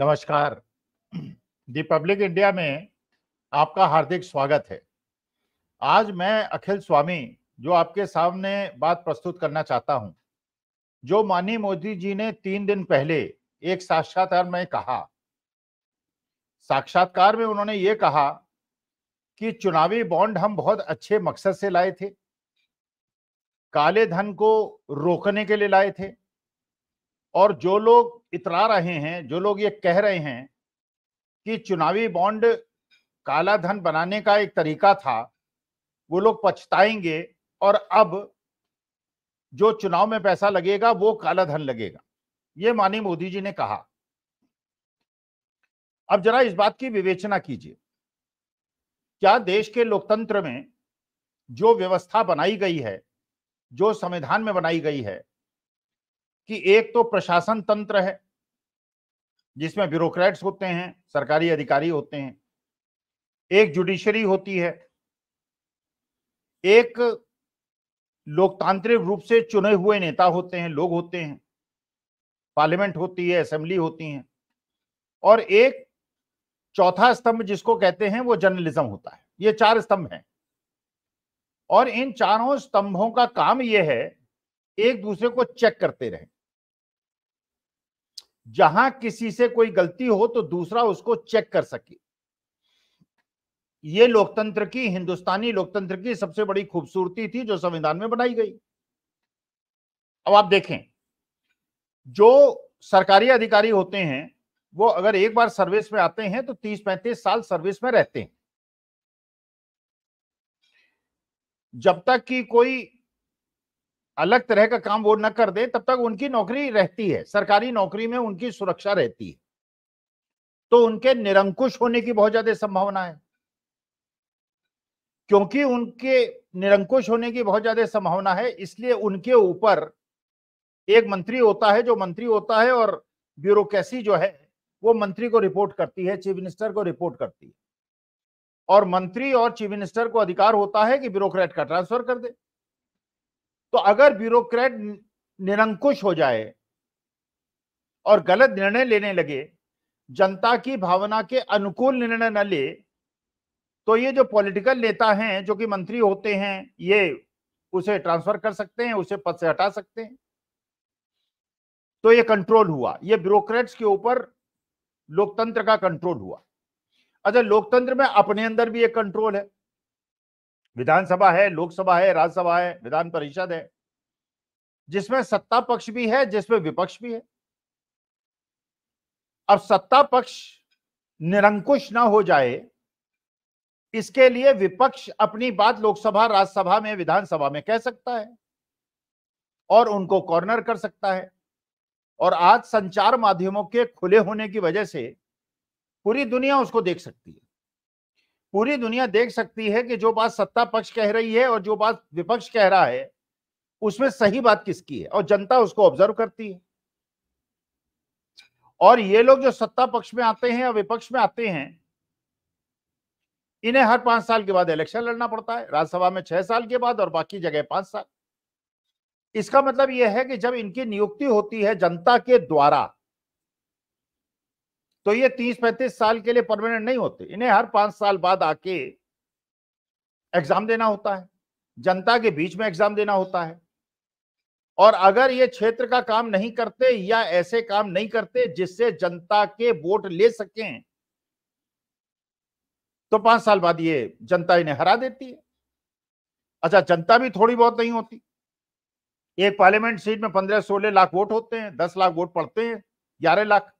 नमस्कार दी public India में आपका हार्दिक स्वागत है आज मैं अखिल स्वामी जो आपके सामने बात प्रस्तुत करना चाहता हूं जो माननीय मोदी जी ने तीन दिन पहले एक साक्षात्कार में कहा साक्षात्कार में उन्होंने ये कहा कि चुनावी बॉन्ड हम बहुत अच्छे मकसद से लाए थे काले धन को रोकने के लिए लाए थे और जो लोग इतरा रहे हैं जो लोग ये कह रहे हैं कि चुनावी बॉन्ड काला धन बनाने का एक तरीका था वो लोग पछताएंगे और अब जो चुनाव में पैसा लगेगा वो काला धन लगेगा ये माननीय मोदी जी ने कहा अब जरा इस बात की विवेचना कीजिए क्या देश के लोकतंत्र में जो व्यवस्था बनाई गई है जो संविधान में बनाई गई है कि एक तो प्रशासन तंत्र है जिसमें ब्यूरोक्रेट्स होते हैं सरकारी अधिकारी होते हैं एक जुडिशरी होती है एक लोकतांत्रिक रूप से चुने हुए नेता होते हैं लोग होते हैं पार्लियामेंट होती है असेंबली होती है और एक चौथा स्तंभ जिसको कहते हैं वो जर्नलिज्म होता है ये चार स्तंभ हैं और इन चारों स्तंभों का काम यह है एक दूसरे को चेक करते रहे जहां किसी से कोई गलती हो तो दूसरा उसको चेक कर सके ये लोकतंत्र की हिंदुस्तानी लोकतंत्र की सबसे बड़ी खूबसूरती थी जो संविधान में बनाई गई अब आप देखें जो सरकारी अधिकारी होते हैं वो अगर एक बार सर्विस में आते हैं तो तीस पैंतीस साल सर्विस में रहते हैं जब तक कि कोई अलग तरह का काम वो न कर दे तब तक उनकी नौकरी रहती है सरकारी नौकरी में उनकी सुरक्षा रहती है तो उनके निरंकुश होने की बहुत ज्यादा संभावना है क्योंकि उनके निरंकुश होने की बहुत ज्यादा संभावना है इसलिए उनके ऊपर एक मंत्री होता है जो मंत्री होता है और ब्यूरोक्रेसी जो है वो मंत्री को रिपोर्ट करती है चीफ मिनिस्टर को रिपोर्ट करती है और मंत्री और चीफ मिनिस्टर को अधिकार होता है कि ब्यूरोक्रेट का ट्रांसफर कर दे तो अगर ब्यूरोक्रेट निरंकुश हो जाए और गलत निर्णय लेने लगे जनता की भावना के अनुकूल निर्णय न ले तो ये जो पॉलिटिकल नेता हैं जो कि मंत्री होते हैं ये उसे ट्रांसफर कर सकते हैं उसे पद से हटा सकते हैं तो ये कंट्रोल हुआ ये ब्यूरोक्रेट्स के ऊपर लोकतंत्र का कंट्रोल हुआ अच्छा लोकतंत्र में अपने अंदर भी एक कंट्रोल है विधानसभा है लोकसभा है राज्यसभा है विधान परिषद है जिसमें सत्ता पक्ष भी है जिसमें विपक्ष भी है अब सत्ता पक्ष निरंकुश ना हो जाए इसके लिए विपक्ष अपनी बात लोकसभा राज्यसभा में विधानसभा में कह सकता है और उनको कॉर्नर कर सकता है और आज संचार माध्यमों के खुले होने की वजह से पूरी दुनिया उसको देख सकती है पूरी दुनिया देख सकती है कि जो बात सत्ता पक्ष कह रही है और जो बात विपक्ष कह रहा है उसमें सही बात किसकी है और जनता उसको ऑब्जर्व करती है और ये लोग जो सत्ता पक्ष में आते हैं और विपक्ष में आते हैं इन्हें हर पांच साल के बाद इलेक्शन लड़ना पड़ता है राज्यसभा में छह साल के बाद और बाकी जगह पांच साल इसका मतलब यह है कि जब इनकी नियुक्ति होती है जनता के द्वारा तो ये तीस पैंतीस साल के लिए परमानेंट नहीं होते इन्हें हर पांच साल बाद आके एग्जाम देना होता है जनता के बीच में एग्जाम देना होता है और अगर ये क्षेत्र का काम नहीं करते या ऐसे काम नहीं करते जिससे जनता के वोट ले सकें तो पांच साल बाद ये जनता इन्हें हरा देती है अच्छा जनता भी थोड़ी बहुत नहीं होती एक पार्लियामेंट सीट में पंद्रह सोलह लाख वोट होते हैं दस लाख वोट पड़ते हैं ग्यारह लाख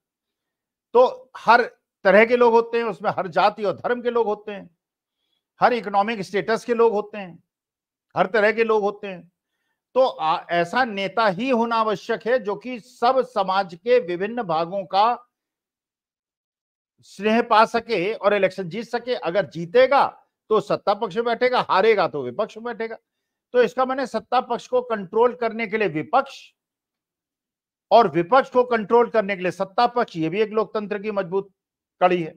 तो हर तरह के लोग होते हैं उसमें हर जाति और धर्म के लोग होते हैं हर इकोनॉमिक स्टेटस के लोग होते हैं हर तरह के लोग होते हैं तो आ, ऐसा नेता ही होना आवश्यक है जो कि सब समाज के विभिन्न भागों का स्नेह पा सके और इलेक्शन जीत सके अगर जीतेगा तो सत्ता पक्ष में बैठेगा हारेगा तो विपक्ष में बैठेगा तो इसका मैंने सत्ता पक्ष को कंट्रोल करने के लिए विपक्ष और विपक्ष को कंट्रोल करने के लिए सत्ता पक्ष ये भी एक लोकतंत्र की मजबूत कड़ी है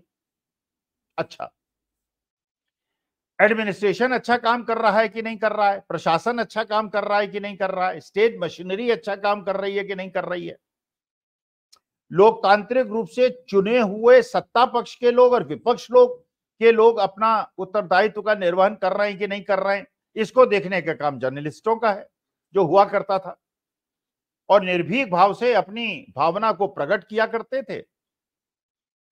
अच्छा एडमिनिस्ट्रेशन अच्छा काम कर रहा है कि नहीं कर रहा है प्रशासन अच्छा काम कर रहा है कि नहीं कर रहा है स्टेट मशीनरी अच्छा काम कर रही है कि नहीं कर रही है लोकतांत्रिक रूप से चुने हुए सत्ता पक्ष के लोग और विपक्ष लोग के लोग अपना उत्तरदायित्व का निर्वहन कर रहे हैं कि नहीं कर रहे हैं इसको देखने का काम जर्नलिस्टों का है जो हुआ करता था और निर्भीक भाव से अपनी भावना को प्रकट किया करते थे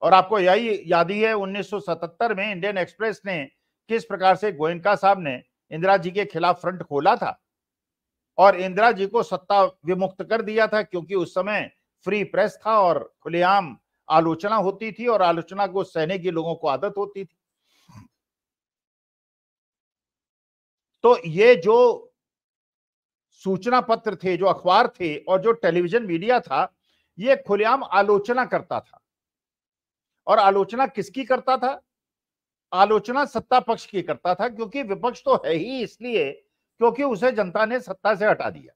और आपको यही याद ही है 1977 में इंडियन एक्सप्रेस ने किस प्रकार से गोयनका साहब ने इंदिरा जी के खिलाफ फ्रंट खोला था और इंदिरा जी को सत्ता विमुक्त कर दिया था क्योंकि उस समय फ्री प्रेस था और खुलेआम आलोचना होती थी और आलोचना को सहने की लोगों को आदत होती थी तो ये जो सूचना पत्र थे जो अखबार थे और जो टेलीविजन मीडिया था ये खुलेआम आलोचना करता था और आलोचना किसकी करता था आलोचना सत्ता पक्ष की करता था क्योंकि विपक्ष तो है ही इसलिए क्योंकि उसे जनता ने सत्ता से हटा दिया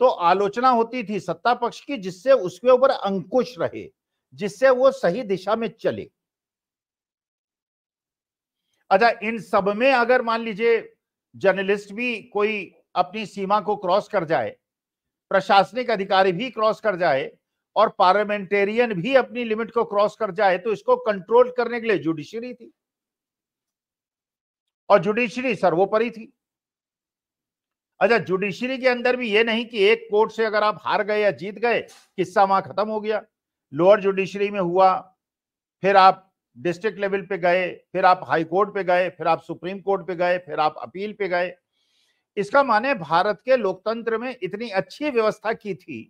तो आलोचना होती थी सत्ता पक्ष की जिससे उसके ऊपर अंकुश रहे जिससे वो सही दिशा में चले अच्छा इन सब में अगर मान लीजिए जर्नलिस्ट भी कोई अपनी सीमा को क्रॉस कर जाए प्रशासनिक अधिकारी भी क्रॉस कर जाए और पार्लियामेंटेरियन भी अपनी लिमिट को क्रॉस कर जाए तो इसको कंट्रोल करने के लिए जुडिशरी थी और जुडिशरी सर्वोपरि थी अच्छा जुडिशरी के अंदर भी यह नहीं कि एक कोर्ट से अगर आप हार गए या जीत गए किस्सा वहां खत्म हो गया लोअर जुडिशरी में हुआ फिर आप डिस्ट्रिक्ट लेवल पे गए फिर आप हाई कोर्ट पे गए फिर आप सुप्रीम कोर्ट पे गए फिर आप अपील पे गए इसका माने भारत के लोकतंत्र में इतनी अच्छी व्यवस्था की थी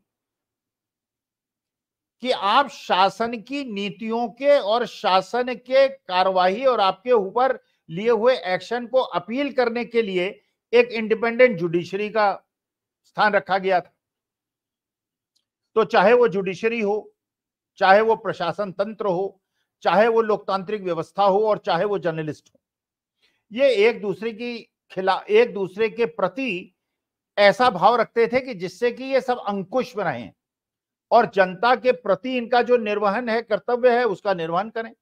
कि आप शासन की नीतियों के और शासन के कार्यवाही और आपके ऊपर लिए हुए एक्शन को अपील करने के लिए एक इंडिपेंडेंट जुडिशरी का स्थान रखा गया था तो चाहे वो जुडिशरी हो चाहे वो प्रशासन तंत्र हो चाहे वो लोकतांत्रिक व्यवस्था हो और चाहे वो जर्नलिस्ट हो ये एक दूसरे की खिला एक दूसरे के प्रति ऐसा भाव रखते थे कि जिससे कि ये सब अंकुश में रहें और जनता के प्रति इनका जो निर्वहन है कर्तव्य है उसका निर्वहन करें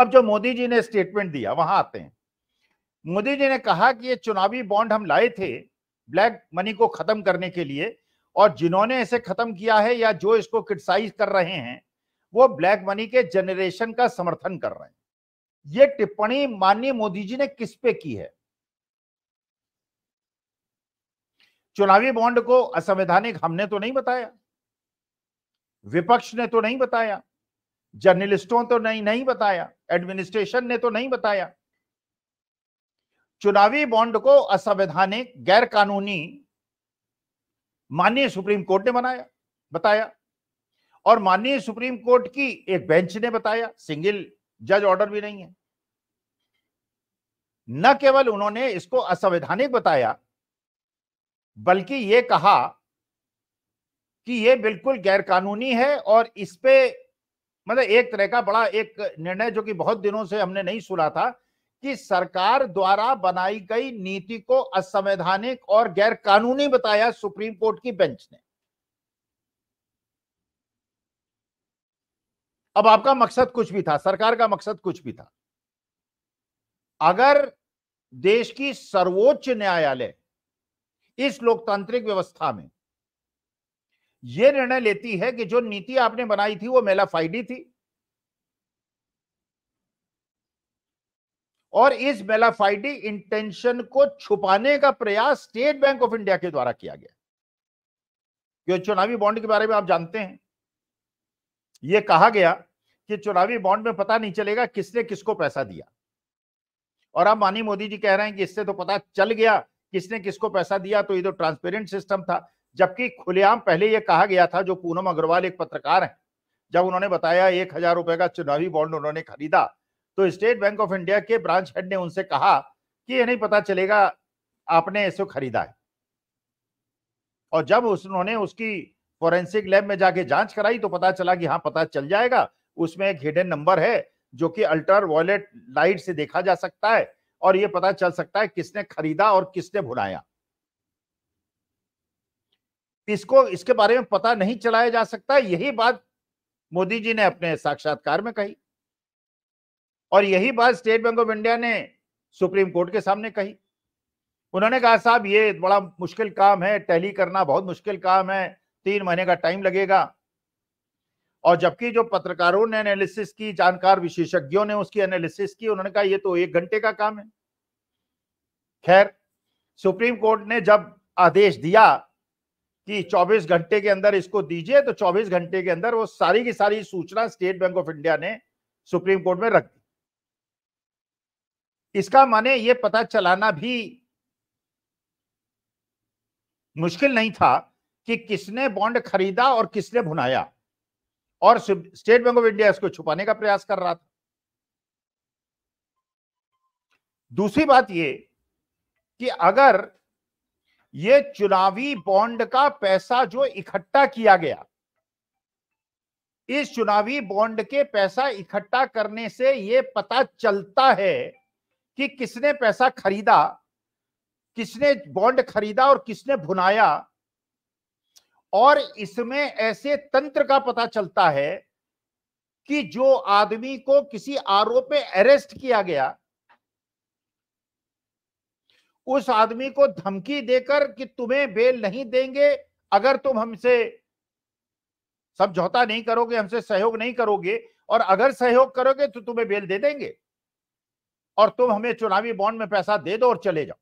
अब जो मोदी जी ने स्टेटमेंट दिया वहां आते हैं मोदी जी ने कहा कि ये चुनावी बॉन्ड हम लाए थे ब्लैक मनी को खत्म करने के लिए और जिन्होंने इसे खत्म किया है या जो इसको क्रिटिसाइज कर रहे हैं वो ब्लैक मनी के जनरेशन का समर्थन कर रहे हैं ये टिप्पणी माननीय मोदी जी ने किस पे की है चुनावी बॉन्ड को असंवैधानिक हमने तो नहीं बताया विपक्ष ने तो नहीं बताया जर्नलिस्टों तो नहीं नहीं बताया एडमिनिस्ट्रेशन ने तो नहीं बताया चुनावी बॉन्ड को असंवैधानिक गैर कानूनी माननीय सुप्रीम कोर्ट ने बनाया बताया और माननीय सुप्रीम कोर्ट की एक बेंच ने बताया सिंगल जज ऑर्डर भी नहीं है न केवल उन्होंने इसको असंवैधानिक बताया बल्कि ये कहा कि ये बिल्कुल गैरकानूनी है और इस पे मतलब एक तरह का बड़ा एक निर्णय जो कि बहुत दिनों से हमने नहीं सुना था कि सरकार द्वारा बनाई गई नीति को असंवैधानिक और गैरकानूनी बताया सुप्रीम कोर्ट की बेंच ने अब आपका मकसद कुछ भी था सरकार का मकसद कुछ भी था अगर देश की सर्वोच्च न्यायालय इस लोकतांत्रिक व्यवस्था में यह निर्णय लेती है कि जो नीति आपने बनाई थी वो मेलाफाइडी थी और इस मेलाफाइडी इंटेंशन को छुपाने का प्रयास स्टेट बैंक ऑफ इंडिया के द्वारा किया गया क्यों चुनावी बॉन्ड के बारे में आप जानते हैं यह कहा गया कि चुनावी बॉन्ड में पता नहीं चलेगा किसने किसको पैसा दिया और अब मानी मोदी जी कह रहे हैं कि इससे तो पता चल गया किसने किसको पैसा दिया तो ये तो ट्रांसपेरेंट सिस्टम था जबकि खुलेआम पहले ये कहा गया था जो पूनम अग्रवाल एक पत्रकार हैं जब उन्होंने बताया एक हजार रुपए का चुनावी बॉन्ड उन्होंने खरीदा तो स्टेट बैंक ऑफ इंडिया के ब्रांच हेड ने उनसे कहा कि ये नहीं पता चलेगा आपने इसे खरीदा है और जब उन्होंने उसकी फॉरेंसिक लैब में जाके जांच कराई तो पता चला कि हाँ पता चल जाएगा उसमें एक हिडन नंबर है जो कि अल्ट्रा वॉयलेट लाइट से देखा जा सकता है और ये पता चल सकता है किसने खरीदा और किसने भुनाया इसको इसके बारे में पता नहीं चलाया जा सकता यही बात मोदी जी ने अपने साक्षात्कार में कही और यही बात स्टेट बैंक ऑफ इंडिया ने सुप्रीम कोर्ट के सामने कही उन्होंने कहा साहब ये बड़ा मुश्किल काम है टैली करना बहुत मुश्किल काम है तीन महीने का टाइम लगेगा और जबकि जो पत्रकारों ने एनालिसिस की जानकार विशेषज्ञों ने उसकी एनालिसिस की उन्होंने कहा ये तो एक घंटे का काम है खैर सुप्रीम कोर्ट ने जब आदेश दिया कि 24 घंटे के अंदर इसको दीजिए तो 24 घंटे के अंदर वो सारी की सारी सूचना स्टेट बैंक ऑफ इंडिया ने सुप्रीम कोर्ट में रख दी इसका माने ये पता चलाना भी मुश्किल नहीं था कि किसने बॉन्ड खरीदा और किसने भुनाया और स्टेट बैंक ऑफ इंडिया इसको छुपाने का प्रयास कर रहा था दूसरी बात यह कि अगर यह चुनावी बॉन्ड का पैसा जो इकट्ठा किया गया इस चुनावी बॉन्ड के पैसा इकट्ठा करने से यह पता चलता है कि किसने पैसा खरीदा किसने बॉन्ड खरीदा और किसने भुनाया और इसमें ऐसे तंत्र का पता चलता है कि जो आदमी को किसी आरोप में अरेस्ट किया गया उस आदमी को धमकी देकर कि तुम्हें बेल नहीं देंगे अगर तुम हमसे समझौता नहीं करोगे हमसे सहयोग नहीं करोगे और अगर सहयोग करोगे तो तुम्हें बेल दे देंगे और तुम हमें चुनावी बॉन्ड में पैसा दे दो और चले जाओ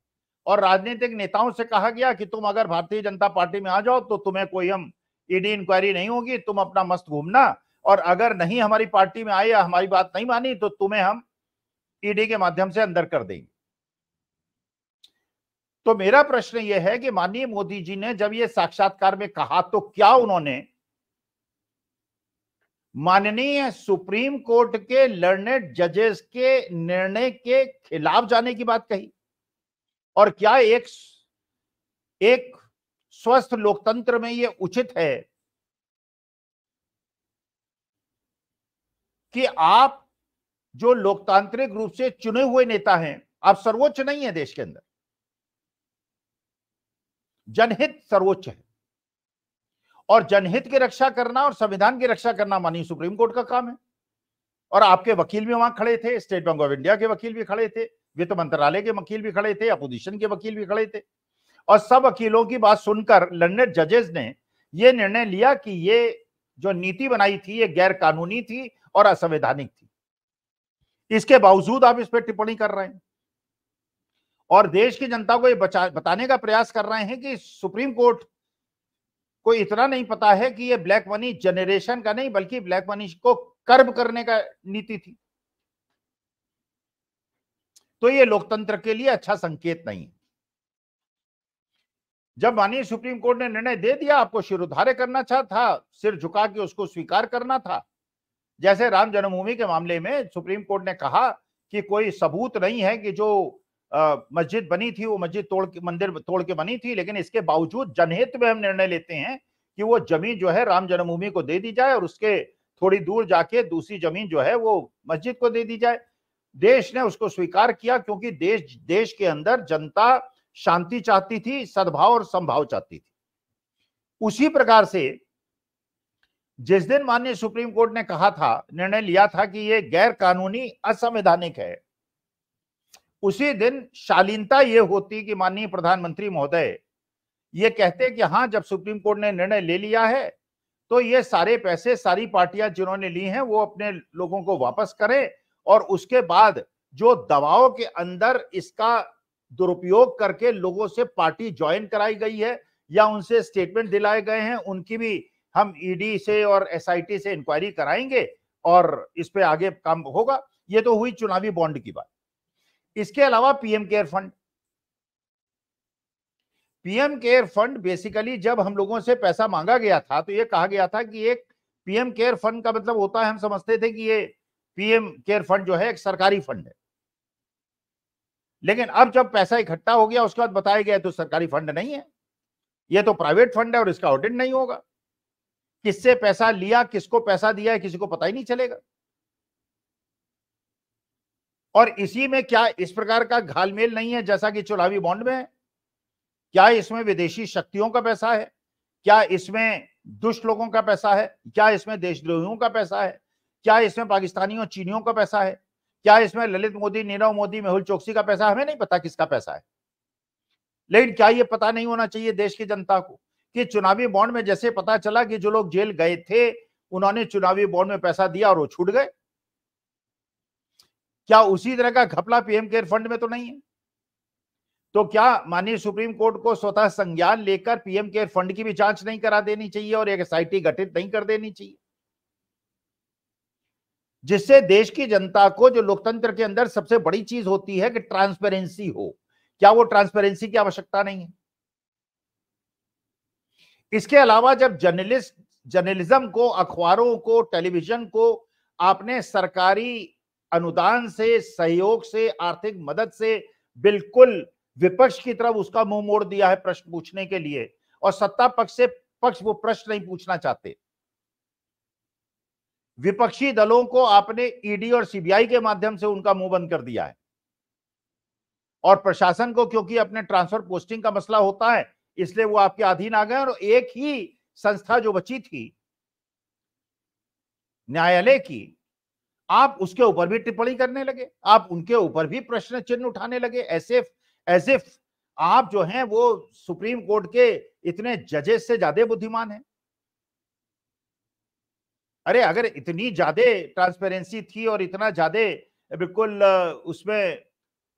और राजनीतिक नेताओं से कहा गया कि तुम अगर भारतीय जनता पार्टी में आ जाओ तो तुम्हें कोई हम ईडी इंक्वायरी नहीं होगी तुम अपना मस्त घूमना और अगर नहीं हमारी पार्टी में आए या हमारी बात नहीं मानी तो तुम्हें हम ईडी के माध्यम से अंदर कर देंगे तो मेरा प्रश्न यह है कि माननीय मोदी जी ने जब यह साक्षात्कार में कहा तो क्या उन्होंने माननीय सुप्रीम कोर्ट के लर्नेड जजेस के निर्णय के खिलाफ जाने की बात कही और क्या एक एक स्वस्थ लोकतंत्र में यह उचित है कि आप जो लोकतांत्रिक रूप से चुने हुए नेता हैं आप सर्वोच्च नहीं है देश के अंदर जनहित सर्वोच्च है और जनहित की रक्षा करना और संविधान की रक्षा करना माननीय सुप्रीम कोर्ट का काम है और आपके वकील भी वहां खड़े थे स्टेट बैंक ऑफ इंडिया के वकील भी खड़े थे वित्त तो मंत्रालय के वकील भी खड़े थे अपोजिशन के वकील भी खड़े थे और सब वकीलों की बात सुनकर लंडन जजेस ने यह निर्णय लिया कि ये जो नीति बनाई थी ये गैर कानूनी थी और असंवैधानिक थी इसके बावजूद आप इस पर टिप्पणी कर रहे हैं और देश की जनता को ये बचा बताने का प्रयास कर रहे हैं कि सुप्रीम कोर्ट को इतना नहीं पता है कि ये ब्लैक मनी जनरेशन का नहीं बल्कि ब्लैक मनी को कर्ब करने का नीति थी तो ये लोकतंत्र के लिए अच्छा संकेत नहीं जब माननीय सुप्रीम कोर्ट ने निर्णय दे दिया आपको शिरोधार्य करना चाह था सिर झुका के उसको स्वीकार करना था जैसे राम जन्मभूमि के मामले में सुप्रीम कोर्ट ने कहा कि कोई सबूत नहीं है कि जो मस्जिद बनी थी वो मस्जिद तोड़ के मंदिर तोड़ के बनी थी लेकिन इसके बावजूद जनहित में हम निर्णय लेते हैं कि वो जमीन जो है राम जन्मभूमि को दे दी जाए और उसके थोड़ी दूर जाके दूसरी जमीन जो है वो मस्जिद को दे दी जाए देश ने उसको स्वीकार किया क्योंकि देश देश के अंदर जनता शांति चाहती थी सद्भाव और संभाव चाहती थी उसी प्रकार से जिस दिन माननीय सुप्रीम कोर्ट ने कहा था निर्णय लिया था कि यह गैर कानूनी असंवैधानिक है उसी दिन शालीनता यह होती कि माननीय प्रधानमंत्री महोदय ये कहते कि हाँ जब सुप्रीम कोर्ट ने निर्णय ले लिया है तो ये सारे पैसे सारी पार्टियां जिन्होंने ली हैं वो अपने लोगों को वापस करें और उसके बाद जो दवाओं के अंदर इसका दुरुपयोग करके लोगों से पार्टी ज्वाइन कराई गई है या उनसे स्टेटमेंट दिलाए गए हैं उनकी भी हम ईडी e से और एसआईटी से इंक्वायरी कराएंगे और इस पे आगे काम होगा ये तो हुई चुनावी बॉन्ड की बात इसके अलावा PM care fund PM care fund basically जब हम लोगों से पैसा मांगा गया था तो ये कहा गया था कि एक पीएम केयर फंड का मतलब होता है हम समझते थे कि ये पीएम केयर फंड जो है एक सरकारी फंड है लेकिन अब जब पैसा इकट्ठा हो गया उसके बाद बताया गया तो सरकारी फंड नहीं है यह तो प्राइवेट फंड है और इसका ऑडिट नहीं होगा किससे पैसा लिया किसको पैसा दिया है किसी को पता ही नहीं चलेगा और इसी में क्या इस प्रकार का घालमेल नहीं है जैसा कि चुनावी बॉन्ड में है क्या इसमें विदेशी शक्तियों का पैसा है क्या इसमें दुष्ट लोगों का पैसा है क्या इसमें देशद्रोहियों का पैसा है क्या इसमें पाकिस्तानी और चीनियों का पैसा है क्या इसमें ललित मोदी नीरव मोदी मेहुल चौकसी का पैसा हमें नहीं पता किसका पैसा है लेकिन क्या ये पता नहीं होना चाहिए देश की जनता को कि चुनावी बॉन्ड में जैसे पता चला कि जो लोग जेल गए थे उन्होंने चुनावी बॉन्ड में पैसा दिया और वो छूट गए क्या उसी तरह का घपला पीएम केयर फंड में तो नहीं है तो क्या माननीय सुप्रीम कोर्ट को स्वतः संज्ञान लेकर पीएम केयर फंड की भी जांच नहीं करा देनी चाहिए और एक एसआईटी गठित नहीं कर देनी चाहिए जिससे देश की जनता को जो लोकतंत्र के अंदर सबसे बड़ी चीज होती है कि ट्रांसपेरेंसी हो क्या वो ट्रांसपेरेंसी की आवश्यकता नहीं है इसके अलावा जब जर्नलिस्ट जर्नलिज्म को अखबारों को टेलीविजन को आपने सरकारी अनुदान से सहयोग से आर्थिक मदद से बिल्कुल विपक्ष की तरफ उसका मुंह मोड़ दिया है प्रश्न पूछने के लिए और सत्ता पक्ष से पक्ष वो प्रश्न नहीं पूछना चाहते विपक्षी दलों को आपने ईडी और सीबीआई के माध्यम से उनका मुंह बंद कर दिया है और प्रशासन को क्योंकि अपने ट्रांसफर पोस्टिंग का मसला होता है इसलिए वो आपके अधीन आ गए और एक ही संस्था जो बची थी न्यायालय की आप उसके ऊपर भी टिप्पणी करने लगे आप उनके ऊपर भी प्रश्न चिन्ह उठाने लगे ऐसे एज इफ आप जो हैं वो सुप्रीम कोर्ट के इतने जजेस से ज्यादा बुद्धिमान हैं अरे अगर इतनी ज्यादा ट्रांसपेरेंसी थी और इतना ज्यादा बिल्कुल उसमें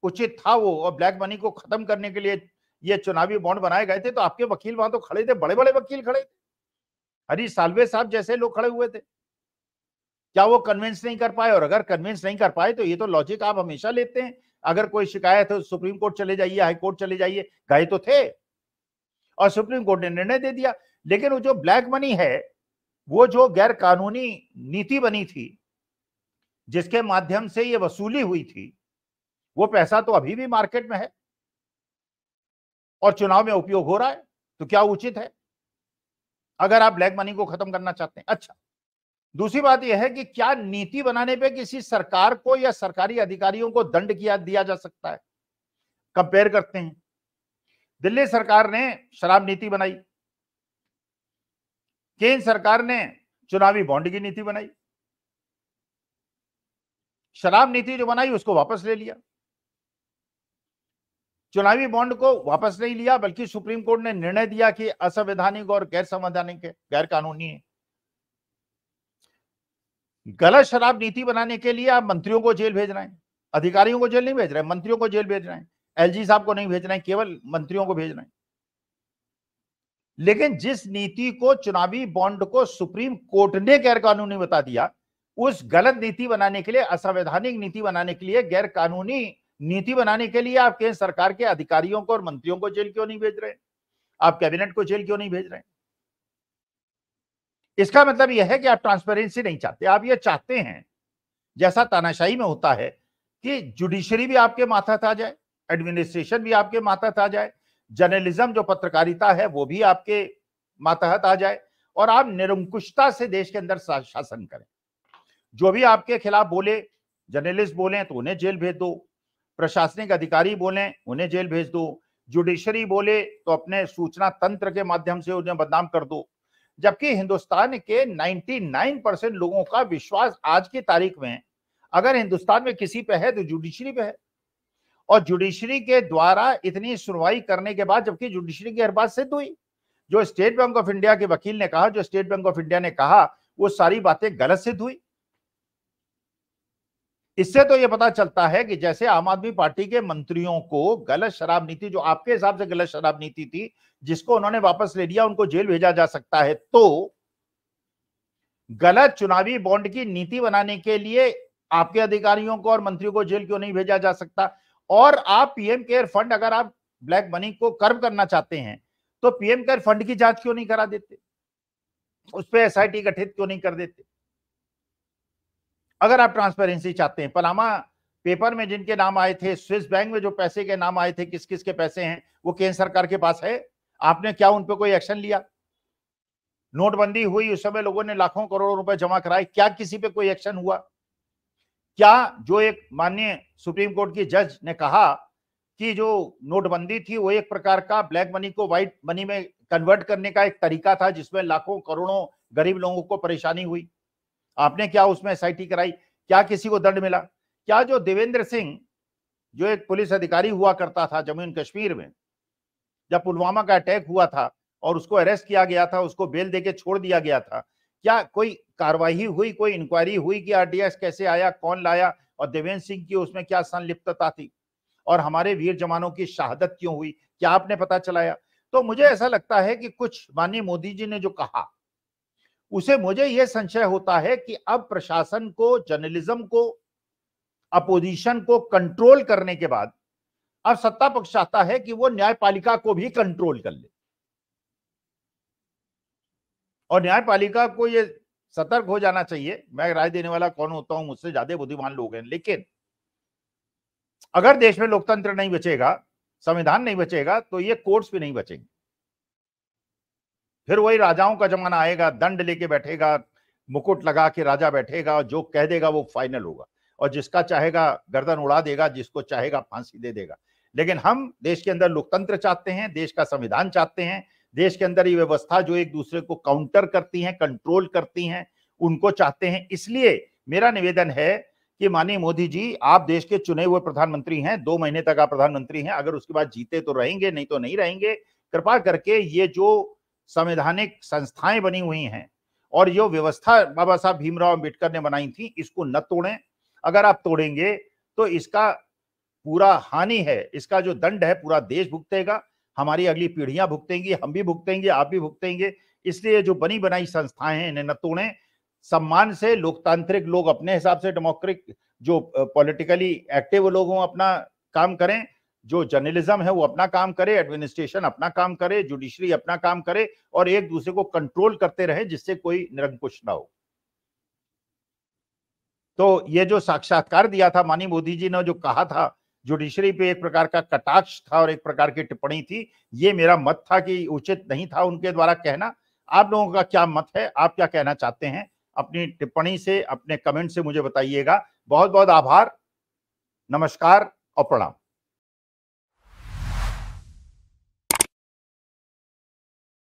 उचित था वो और ब्लैक मनी को खत्म करने के लिए ये चुनावी बॉन्ड बनाए गए थे तो आपके वकील वहां तो खड़े थे बड़े बड़े वकील खड़े थे हरी सालवे साहब जैसे लोग खड़े हुए थे क्या वो कन्विंस नहीं कर पाए और अगर कन्विंस नहीं कर पाए तो ये तो लॉजिक आप हमेशा लेते हैं अगर कोई शिकायत है सुप्रीम कोर्ट चले जाइए हाई कोर्ट चले जाइए गए तो थे और सुप्रीम कोर्ट ने निर्णय दे दिया लेकिन वो जो ब्लैक मनी है वो जो गैर कानूनी नीति बनी थी जिसके माध्यम से ये वसूली हुई थी वो पैसा तो अभी भी मार्केट में है और चुनाव में उपयोग हो रहा है तो क्या उचित है अगर आप ब्लैक मनी को खत्म करना चाहते हैं अच्छा दूसरी बात यह है कि क्या नीति बनाने पे किसी सरकार को या सरकारी अधिकारियों को दंड किया दिया जा सकता है कंपेयर करते हैं दिल्ली सरकार ने शराब नीति बनाई केंद्र सरकार ने चुनावी बॉन्ड की नीति बनाई शराब नीति जो बनाई उसको वापस ले लिया चुनावी बॉन्ड को वापस नहीं लिया बल्कि सुप्रीम कोर्ट ने निर्णय दिया कि असंवैधानिक और गैर संवैधानिक है गैर कानूनी है गलत शराब नीति बनाने के लिए आप मंत्रियों को जेल भेज रहे हैं अधिकारियों को जेल नहीं भेज रहे मंत्रियों को जेल भेज रहे हैं एलजी साहब को नहीं भेज रहे केवल मंत्रियों को भेज रहे हैं लेकिन जिस नीति को चुनावी बॉन्ड को सुप्रीम कोर्ट ने गैर कानूनी बता दिया उस गलत नीति बनाने के लिए असंवैधानिक नीति बनाने के लिए गैर कानूनी नीति बनाने के लिए आप केंद्र सरकार के अधिकारियों को और मंत्रियों को जेल क्यों नहीं भेज रहे आप कैबिनेट को जेल क्यों नहीं भेज रहे इसका मतलब यह है कि आप ट्रांसपेरेंसी नहीं चाहते आप यह चाहते हैं जैसा तानाशाही में होता है कि जुडिशरी भी आपके माथा था जाए एडमिनिस्ट्रेशन भी आपके माथा था जाए जर्नलिज्म जो पत्रकारिता है वो भी आपके मातहत आ जाए और आप निरंकुशता से देश के अंदर शासन करें जो भी आपके खिलाफ बोले जर्नलिस्ट बोले तो उन्हें जेल भेज दो प्रशासनिक अधिकारी बोले उन्हें जेल भेज दो जुडिशरी बोले तो अपने सूचना तंत्र के माध्यम से उन्हें बदनाम कर दो जबकि हिंदुस्तान के 99 परसेंट लोगों का विश्वास आज की तारीख में अगर हिंदुस्तान में किसी पे है तो जुडिशरी पे है और जुडिशरी के द्वारा इतनी सुनवाई करने के बाद जबकि जुडिशरी की हर बात सिद्ध हुई जो स्टेट बैंक ऑफ इंडिया के वकील ने कहा जो स्टेट बैंक ऑफ इंडिया ने कहा वो सारी बातें गलत सिद्ध हुई इससे तो ये पता चलता है कि जैसे आम आदमी पार्टी के मंत्रियों को गलत शराब नीति जो आपके हिसाब से गलत शराब नीति थी जिसको उन्होंने वापस ले लिया उनको जेल भेजा जा सकता है तो गलत चुनावी बॉन्ड की नीति बनाने के लिए आपके अधिकारियों को और मंत्रियों को जेल क्यों नहीं भेजा जा सकता और आप पीएम केयर फंड अगर आप ब्लैक मनी को कर्म करना चाहते हैं तो पीएम केयर फंड की जांच क्यों नहीं करा देते उस पर एस गठित क्यों नहीं कर देते अगर आप ट्रांसपेरेंसी चाहते हैं पलामा पेपर में जिनके नाम आए थे स्विस बैंक में जो पैसे के नाम आए थे किस किस के पैसे हैं वो केंद्र सरकार के पास है आपने क्या उन पर कोई एक्शन लिया नोटबंदी हुई उस समय लोगों ने लाखों करोड़ों रुपए जमा कराए क्या किसी पे कोई एक्शन हुआ क्या जो एक मान्य सुप्रीम कोर्ट की जज ने कहा कि जो नोटबंदी थी वो एक प्रकार का ब्लैक मनी को व्हाइट मनी में कन्वर्ट करने का एक तरीका था जिसमें लाखों करोड़ों गरीब लोगों को परेशानी हुई आपने क्या उसमें एस कराई क्या किसी को दंड मिला क्या जो देवेंद्र सिंह जो एक पुलिस अधिकारी हुआ करता था जम्मू एंड कश्मीर में जब पुलवामा का अटैक हुआ था और उसको अरेस्ट किया गया था उसको बेल देके छोड़ दिया गया था क्या कोई कार्रवाई हुई कोई इंक्वायरी हुई कि आरडीएस कैसे आया कौन लाया और देवेंद्र सिंह की उसमें क्या संलिप्तता थी और हमारे वीर जवानों की शहादत क्यों हुई क्या आपने पता चलाया तो मुझे ऐसा लगता है कि कुछ माननीय मोदी जी ने जो कहा उसे मुझे यह संशय होता है कि अब प्रशासन को जर्नलिज्म को अपोजिशन को कंट्रोल करने के बाद अब सत्ता पक्ष चाहता है कि वो न्यायपालिका को भी कंट्रोल कर ले और न्यायपालिका को ये सतर्क हो जाना चाहिए मैं राय देने वाला कौन होता हूं मुझसे ज्यादा बुद्धिमान लोग हैं लेकिन अगर देश में लोकतंत्र नहीं बचेगा संविधान नहीं बचेगा तो ये कोर्ट्स भी नहीं बचेंगे फिर वही राजाओं का जमाना आएगा दंड लेके बैठेगा मुकुट लगा के राजा बैठेगा और जो कह देगा वो फाइनल होगा और जिसका चाहेगा गर्दन उड़ा देगा जिसको चाहेगा फांसी दे देगा लेकिन हम देश के अंदर लोकतंत्र चाहते हैं देश का संविधान चाहते हैं देश के अंदर ये व्यवस्था जो एक दूसरे को काउंटर करती है कंट्रोल करती हैं उनको चाहते हैं इसलिए मेरा निवेदन है कि माननीय मोदी जी आप देश के चुने हुए प्रधानमंत्री हैं दो महीने तक आप प्रधानमंत्री हैं अगर उसके बाद जीते तो रहेंगे नहीं तो नहीं रहेंगे कृपा करके ये जो संवैधानिक संस्थाएं बनी हुई हैं और जो व्यवस्था बाबा साहब भीमराव अम्बेडकर ने बनाई थी इसको न तोड़ें अगर आप तोड़ेंगे तो इसका पूरा हानि है इसका जो दंड है पूरा देश भुगतेगा हमारी अगली पीढ़ियां भुगतेंगी हम भी भुगतेंगे आप भी भुगतेंगे इसलिए जो बनी बनाई संस्थाएं हैं इन्हें न तोड़े सम्मान से लोकतांत्रिक लोग अपने हिसाब से डेमोक्रेटिक जो पॉलिटिकली एक्टिव लोग हों अपना काम करें जो जर्नलिज्म है वो अपना काम करे एडमिनिस्ट्रेशन अपना काम करे जुडिशरी अपना काम करे और एक दूसरे को कंट्रोल करते रहे जिससे कोई निरंकुश ना हो तो ये जो साक्षात्कार दिया था मानी मोदी जी ने जो कहा था जुडिशरी पे एक प्रकार का कटाक्ष था और एक प्रकार की टिप्पणी थी ये मेरा मत था कि उचित नहीं था उनके द्वारा कहना आप लोगों का क्या मत है आप क्या कहना चाहते हैं अपनी टिप्पणी से अपने कमेंट से मुझे बताइएगा बहुत बहुत आभार नमस्कार और प्रणाम